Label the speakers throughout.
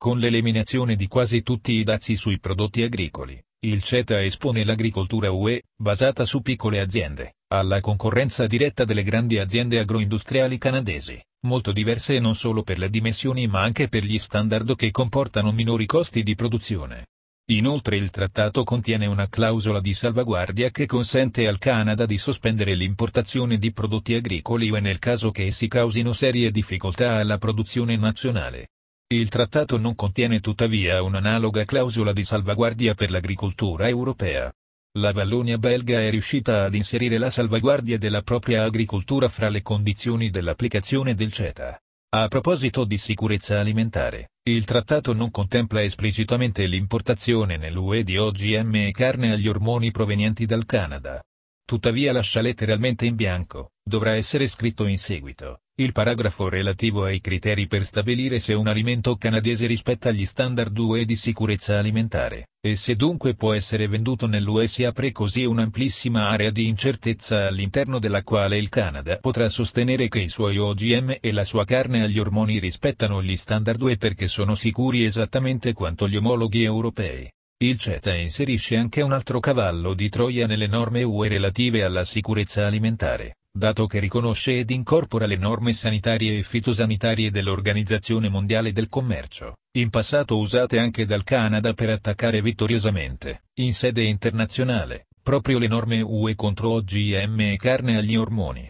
Speaker 1: Con l'eliminazione di quasi tutti i dazi sui prodotti agricoli, il CETA espone l'agricoltura UE, basata su piccole aziende, alla concorrenza diretta delle grandi aziende agroindustriali canadesi, molto diverse non solo per le dimensioni ma anche per gli standard che comportano minori costi di produzione. Inoltre il trattato contiene una clausola di salvaguardia che consente al Canada di sospendere l'importazione di prodotti agricoli UE nel caso che essi causino serie difficoltà alla produzione nazionale. Il trattato non contiene tuttavia un'analoga clausola di salvaguardia per l'agricoltura europea. La Vallonia belga è riuscita ad inserire la salvaguardia della propria agricoltura fra le condizioni dell'applicazione del CETA. A proposito di sicurezza alimentare, il trattato non contempla esplicitamente l'importazione nell'UE di OGM e carne agli ormoni provenienti dal Canada. Tuttavia lascia letteralmente in bianco, dovrà essere scritto in seguito, il paragrafo relativo ai criteri per stabilire se un alimento canadese rispetta gli standard UE di sicurezza alimentare, e se dunque può essere venduto nell'UE si apre così un'amplissima area di incertezza all'interno della quale il Canada potrà sostenere che i suoi OGM e la sua carne agli ormoni rispettano gli standard UE perché sono sicuri esattamente quanto gli omologhi europei. Il CETA inserisce anche un altro cavallo di Troia nelle norme UE relative alla sicurezza alimentare dato che riconosce ed incorpora le norme sanitarie e fitosanitarie dell'Organizzazione Mondiale del Commercio, in passato usate anche dal Canada per attaccare vittoriosamente, in sede internazionale, proprio le norme UE contro OGM e carne agli ormoni.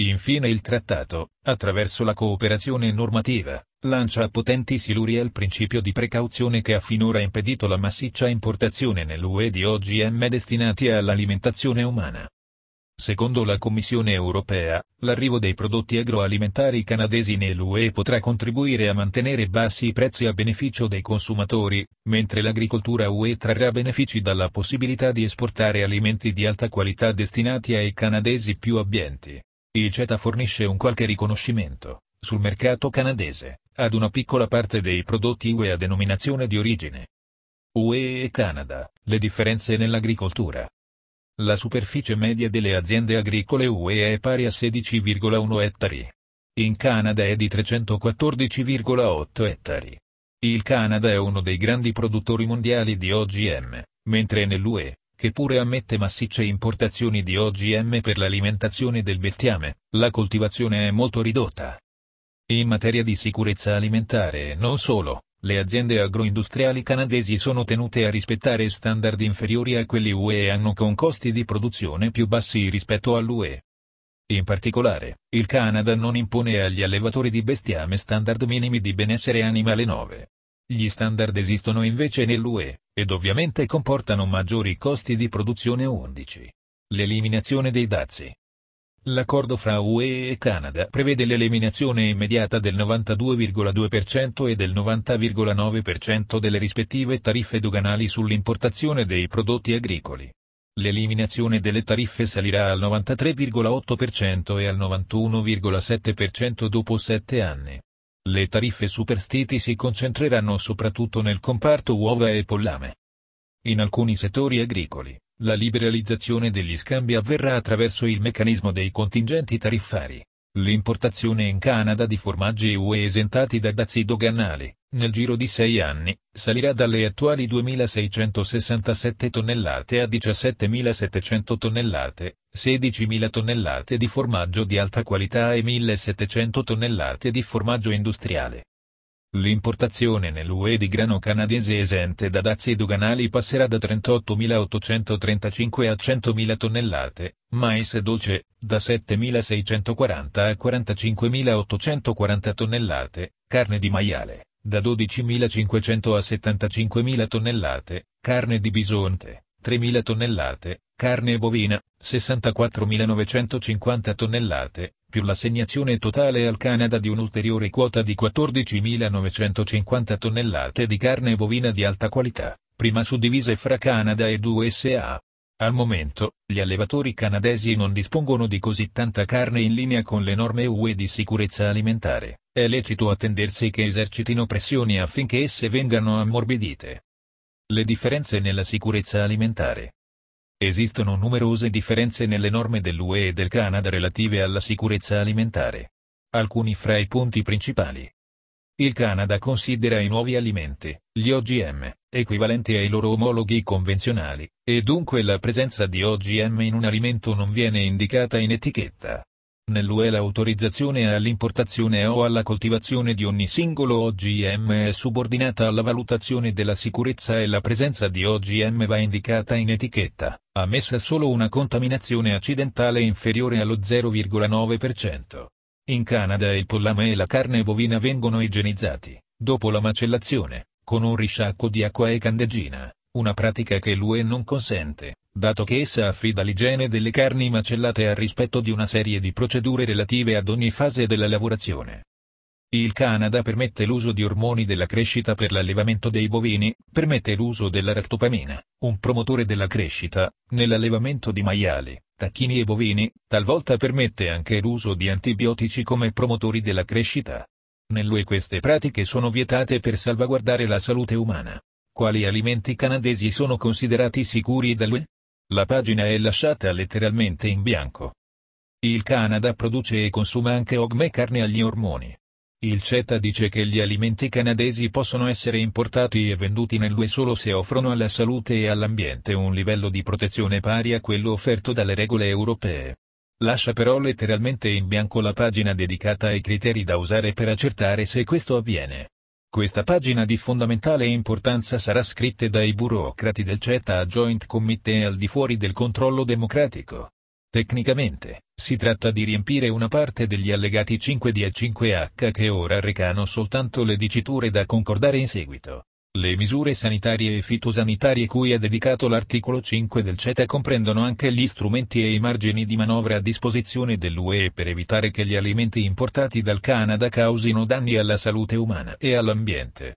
Speaker 1: Infine il trattato, attraverso la cooperazione normativa, lancia potenti siluri al principio di precauzione che ha finora impedito la massiccia importazione nell'UE di OGM destinati all'alimentazione umana. Secondo la Commissione europea, l'arrivo dei prodotti agroalimentari canadesi nell'UE potrà contribuire a mantenere bassi i prezzi a beneficio dei consumatori, mentre l'agricoltura UE trarrà benefici dalla possibilità di esportare alimenti di alta qualità destinati ai canadesi più abbienti. Il CETA fornisce un qualche riconoscimento, sul mercato canadese, ad una piccola parte dei prodotti UE a denominazione di origine. UE e Canada, le differenze nell'agricoltura. La superficie media delle aziende agricole UE è pari a 16,1 ettari. In Canada è di 314,8 ettari. Il Canada è uno dei grandi produttori mondiali di OGM, mentre nell'UE, che pure ammette massicce importazioni di OGM per l'alimentazione del bestiame, la coltivazione è molto ridotta. In materia di sicurezza alimentare e non solo, le aziende agroindustriali canadesi sono tenute a rispettare standard inferiori a quelli UE e hanno con costi di produzione più bassi rispetto all'UE. In particolare, il Canada non impone agli allevatori di bestiame standard minimi di benessere animale 9. Gli standard esistono invece nell'UE, ed ovviamente comportano maggiori costi di produzione 11. L'eliminazione dei dazi, L'accordo fra UE e Canada prevede l'eliminazione immediata del 92,2% e del 90,9% delle rispettive tariffe doganali sull'importazione dei prodotti agricoli. L'eliminazione delle tariffe salirà al 93,8% e al 91,7% dopo sette anni. Le tariffe superstiti si concentreranno soprattutto nel comparto uova e pollame. In alcuni settori agricoli, la liberalizzazione degli scambi avverrà attraverso il meccanismo dei contingenti tariffari. L'importazione in Canada di formaggi UE esentati da dazi doganali, nel giro di sei anni, salirà dalle attuali 2.667 tonnellate a 17.700 tonnellate, 16.000 tonnellate di formaggio di alta qualità e 1.700 tonnellate di formaggio industriale. L'importazione nell'UE di grano canadese esente da dazi doganali passerà da 38.835 a 100.000 tonnellate, mais dolce, da 7.640 a 45.840 tonnellate, carne di maiale, da 12.500 a 75.000 tonnellate, carne di bisonte, 3.000 tonnellate, carne bovina, 64.950 tonnellate, più l'assegnazione totale al Canada di un'ulteriore quota di 14.950 tonnellate di carne bovina di alta qualità, prima suddivise fra Canada ed USA. Al momento, gli allevatori canadesi non dispongono di così tanta carne in linea con le norme UE di sicurezza alimentare, è lecito attendersi che esercitino pressioni affinché esse vengano ammorbidite. Le differenze nella sicurezza alimentare Esistono numerose differenze nelle norme dell'UE e del Canada relative alla sicurezza alimentare. Alcuni fra i punti principali. Il Canada considera i nuovi alimenti, gli OGM, equivalenti ai loro omologhi convenzionali, e dunque la presenza di OGM in un alimento non viene indicata in etichetta. Nell'UE l'autorizzazione all'importazione o alla coltivazione di ogni singolo OGM è subordinata alla valutazione della sicurezza e la presenza di OGM va indicata in etichetta, ammessa solo una contaminazione accidentale inferiore allo 0,9%. In Canada il pollame e la carne bovina vengono igienizzati, dopo la macellazione, con un risciacquo di acqua e candeggina una pratica che l'UE non consente, dato che essa affida l'igiene delle carni macellate al rispetto di una serie di procedure relative ad ogni fase della lavorazione. Il Canada permette l'uso di ormoni della crescita per l'allevamento dei bovini, permette l'uso della ractopamina, un promotore della crescita, nell'allevamento di maiali, tacchini e bovini, talvolta permette anche l'uso di antibiotici come promotori della crescita. Nell'UE queste pratiche sono vietate per salvaguardare la salute umana. Quali alimenti canadesi sono considerati sicuri dall'UE? La pagina è lasciata letteralmente in bianco. Il Canada produce e consuma anche ogme carne agli ormoni. Il CETA dice che gli alimenti canadesi possono essere importati e venduti nell'UE solo se offrono alla salute e all'ambiente un livello di protezione pari a quello offerto dalle regole europee. Lascia però letteralmente in bianco la pagina dedicata ai criteri da usare per accertare se questo avviene. Questa pagina di fondamentale importanza sarà scritta dai burocrati del CETA a Joint Committee al di fuori del controllo democratico. Tecnicamente, si tratta di riempire una parte degli allegati 5D e 5H che ora recano soltanto le diciture da concordare in seguito. Le misure sanitarie e fitosanitarie cui è dedicato l'articolo 5 del CETA comprendono anche gli strumenti e i margini di manovra a disposizione dell'UE per evitare che gli alimenti importati dal Canada causino danni alla salute umana e all'ambiente.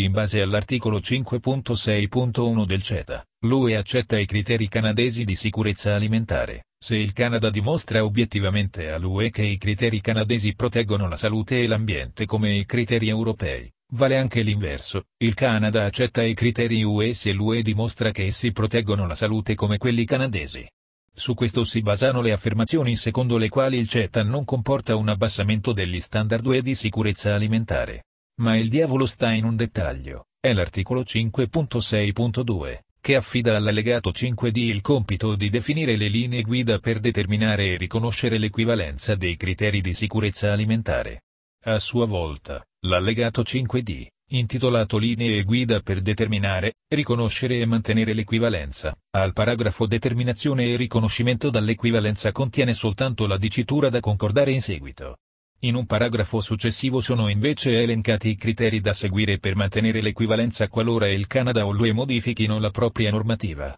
Speaker 1: In base all'articolo 5.6.1 del CETA, l'UE accetta i criteri canadesi di sicurezza alimentare, se il Canada dimostra obiettivamente all'UE che i criteri canadesi proteggono la salute e l'ambiente come i criteri europei Vale anche l'inverso, il Canada accetta i criteri UE se l'UE dimostra che essi proteggono la salute come quelli canadesi. Su questo si basano le affermazioni secondo le quali il CETA non comporta un abbassamento degli standard UE di sicurezza alimentare. Ma il diavolo sta in un dettaglio, è l'articolo 5.6.2, che affida all'allegato 5D il compito di definire le linee guida per determinare e riconoscere l'equivalenza dei criteri di sicurezza alimentare. A sua volta, l'allegato 5D, intitolato Linee guida per determinare, riconoscere e mantenere l'equivalenza, al paragrafo Determinazione e riconoscimento dall'equivalenza contiene soltanto la dicitura da concordare in seguito. In un paragrafo successivo sono invece elencati i criteri da seguire per mantenere l'equivalenza qualora il Canada o l'UE modifichino la propria normativa.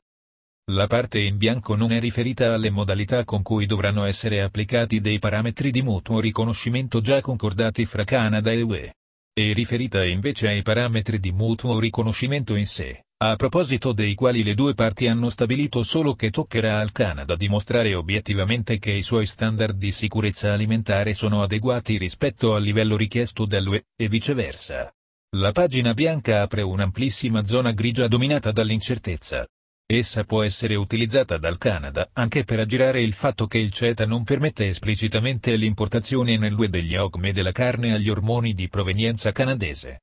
Speaker 1: La parte in bianco non è riferita alle modalità con cui dovranno essere applicati dei parametri di mutuo riconoscimento già concordati fra Canada e UE. È riferita invece ai parametri di mutuo riconoscimento in sé, a proposito dei quali le due parti hanno stabilito solo che toccherà al Canada dimostrare obiettivamente che i suoi standard di sicurezza alimentare sono adeguati rispetto al livello richiesto dall'UE, e viceversa. La pagina bianca apre un'amplissima zona grigia dominata dall'incertezza, Essa può essere utilizzata dal Canada anche per aggirare il fatto che il CETA non permette esplicitamente l'importazione nell'UE degli OGM e della carne agli ormoni di provenienza canadese.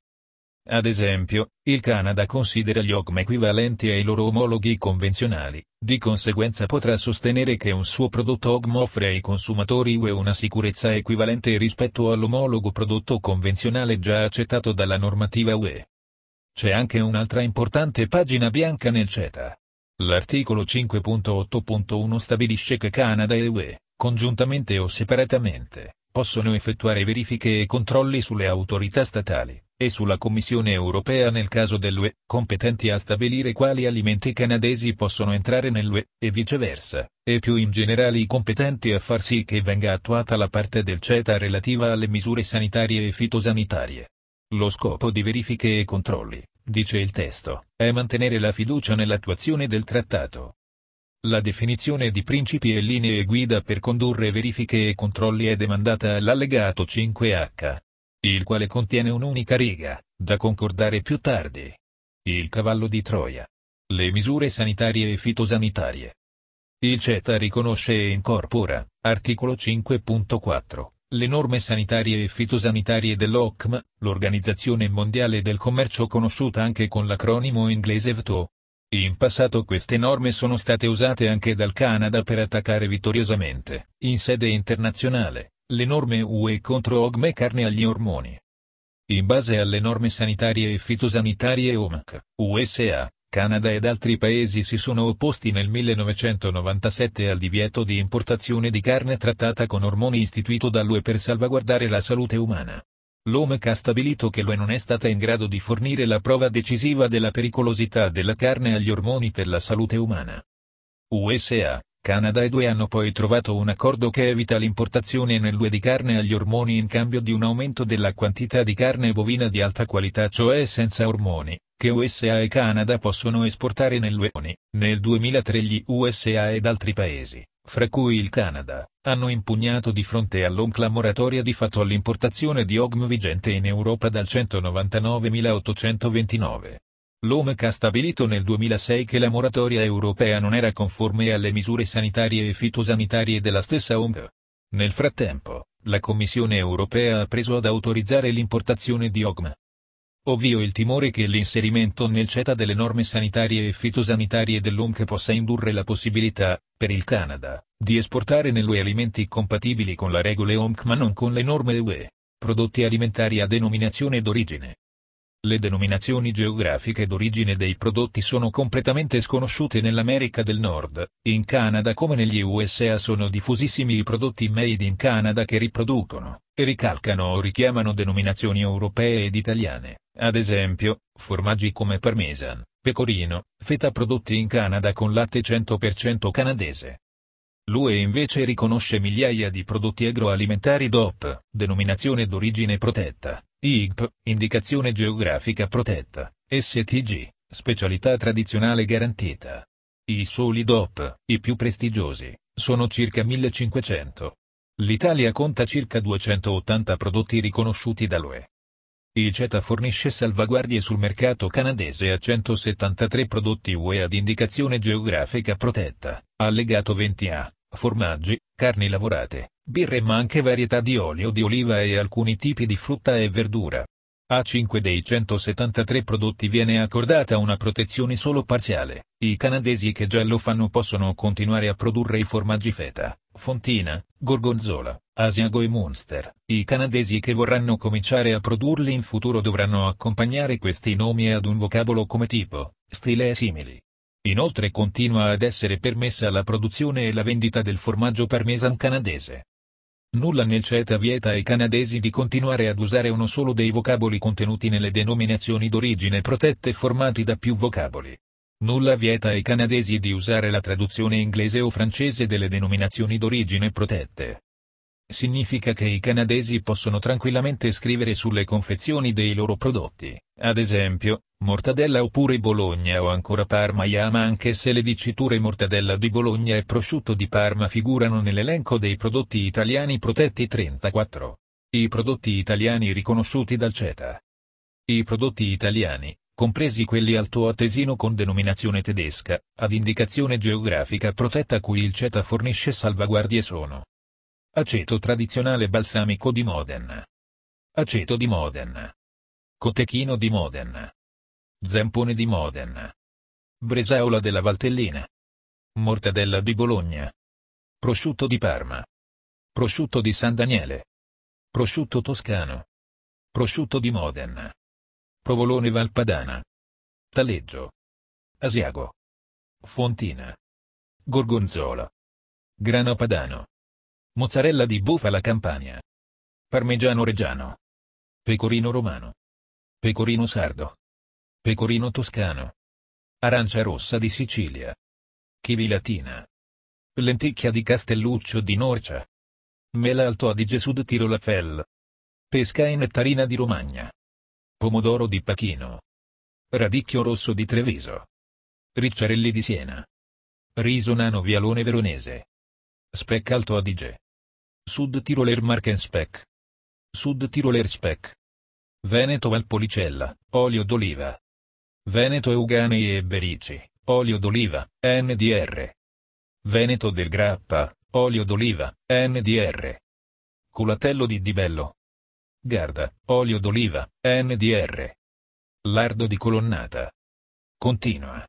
Speaker 1: Ad esempio, il Canada considera gli OGM equivalenti ai loro omologhi convenzionali, di conseguenza potrà sostenere che un suo prodotto OGM offre ai consumatori UE una sicurezza equivalente rispetto all'omologo prodotto convenzionale già accettato dalla normativa UE. C'è anche un'altra importante pagina bianca nel CETA. L'articolo 5.8.1 stabilisce che Canada e UE, congiuntamente o separatamente, possono effettuare verifiche e controlli sulle autorità statali, e sulla Commissione europea nel caso dell'UE, competenti a stabilire quali alimenti canadesi possono entrare nell'UE, e viceversa, e più in generale competenti a far sì che venga attuata la parte del CETA relativa alle misure sanitarie e fitosanitarie. Lo scopo di verifiche e controlli dice il testo, è mantenere la fiducia nell'attuazione del trattato. La definizione di principi e linee guida per condurre verifiche e controlli è demandata all'allegato 5H, il quale contiene un'unica riga, da concordare più tardi. Il cavallo di Troia. Le misure sanitarie e fitosanitarie. Il CETA riconosce e incorpora, articolo 5.4, le norme sanitarie e fitosanitarie dell'OCM, l'Organizzazione Mondiale del Commercio conosciuta anche con l'acronimo inglese VTO. In passato queste norme sono state usate anche dal Canada per attaccare vittoriosamente, in sede internazionale, le norme UE contro OGM e carne agli ormoni. In base alle norme sanitarie e fitosanitarie OMAC, USA, Canada ed altri paesi si sono opposti nel 1997 al divieto di importazione di carne trattata con ormoni istituito dall'UE per salvaguardare la salute umana. L'OMEC ha stabilito che l'UE non è stata in grado di fornire la prova decisiva della pericolosità della carne agli ormoni per la salute umana. USA, Canada e due hanno poi trovato un accordo che evita l'importazione nell'UE di carne agli ormoni in cambio di un aumento della quantità di carne bovina di alta qualità cioè senza ormoni, che USA e Canada possono esportare nell'UE. Nel 2003 gli USA ed altri paesi, fra cui il Canada, hanno impugnato di fronte all'ONCLA moratoria di fatto all'importazione di OGM vigente in Europa dal 199.829 L'OMC ha stabilito nel 2006 che la moratoria europea non era conforme alle misure sanitarie e fitosanitarie della stessa OMC. Nel frattempo, la Commissione europea ha preso ad autorizzare l'importazione di OGM. Ovvio il timore che l'inserimento nel CETA delle norme sanitarie e fitosanitarie dell'OMC possa indurre la possibilità, per il Canada, di esportare nell'UE alimenti compatibili con le regole OMC ma non con le norme UE, prodotti alimentari a denominazione d'origine le denominazioni geografiche d'origine dei prodotti sono completamente sconosciute nell'America del Nord, in Canada come negli USA sono diffusissimi i prodotti made in Canada che riproducono, e ricalcano o richiamano denominazioni europee ed italiane, ad esempio, formaggi come parmesan, pecorino, feta prodotti in Canada con latte 100% canadese. L'UE invece riconosce migliaia di prodotti agroalimentari DOP, denominazione d'origine protetta, IGP, indicazione geografica protetta, STG, specialità tradizionale garantita. I soli DOP, i più prestigiosi, sono circa 1500. L'Italia conta circa 280 prodotti riconosciuti dall'UE. Il CETA fornisce salvaguardie sul mercato canadese a 173 prodotti UE ad indicazione geografica protetta, allegato 20A, formaggi, carni lavorate, birre ma anche varietà di olio di oliva e alcuni tipi di frutta e verdura. A 5 dei 173 prodotti viene accordata una protezione solo parziale. I canadesi che già lo fanno possono continuare a produrre i formaggi feta, fontina, gorgonzola, asiago e monster. I canadesi che vorranno cominciare a produrli in futuro dovranno accompagnare questi nomi ad un vocabolo come tipo, stile e simili. Inoltre continua ad essere permessa la produzione e la vendita del formaggio parmesan canadese. Nulla nel CETA vieta ai canadesi di continuare ad usare uno solo dei vocaboli contenuti nelle denominazioni d'origine protette formati da più vocaboli. Nulla vieta ai canadesi di usare la traduzione inglese o francese delle denominazioni d'origine protette. Significa che i canadesi possono tranquillamente scrivere sulle confezioni dei loro prodotti, ad esempio, mortadella oppure Bologna o ancora Parma Yama anche se le diciture mortadella di Bologna e prosciutto di Parma figurano nell'elenco dei prodotti italiani protetti 34. I prodotti italiani riconosciuti dal CETA. I prodotti italiani, compresi quelli alto altoatesino con denominazione tedesca, ad indicazione geografica protetta a cui il CETA fornisce salvaguardie sono Aceto tradizionale balsamico di Modena. Aceto di Modena. Cotechino di Modena. Zampone di Modena. Bresaola della Valtellina. Mortadella di Bologna. Prosciutto di Parma. Prosciutto di San Daniele. Prosciutto toscano. Prosciutto di Modena. Provolone Valpadana. Taleggio. Asiago. Fontina. Gorgonzola. Grana Padano. Mozzarella di bufala campania. Parmigiano reggiano. Pecorino romano. Pecorino sardo. Pecorino toscano. Arancia rossa di Sicilia. Chivi latina. Lenticchia di Castelluccio di Norcia. Mela alto di Gesù di Tirolafel, Pesca e nettarina di Romagna. Pomodoro di Pachino. Radicchio rosso di Treviso. Ricciarelli di Siena. Riso nano vialone veronese. Specca alto adige. Sud-Tiroler Markenspec. Sud-Tiroler Spec. Veneto Valpolicella, olio d'oliva. Veneto Euganei e Berici, olio d'oliva, NDR. Veneto del Grappa, olio d'oliva, NDR. Culatello di Dibello. Garda, olio d'oliva, NDR. Lardo di Colonnata. Continua.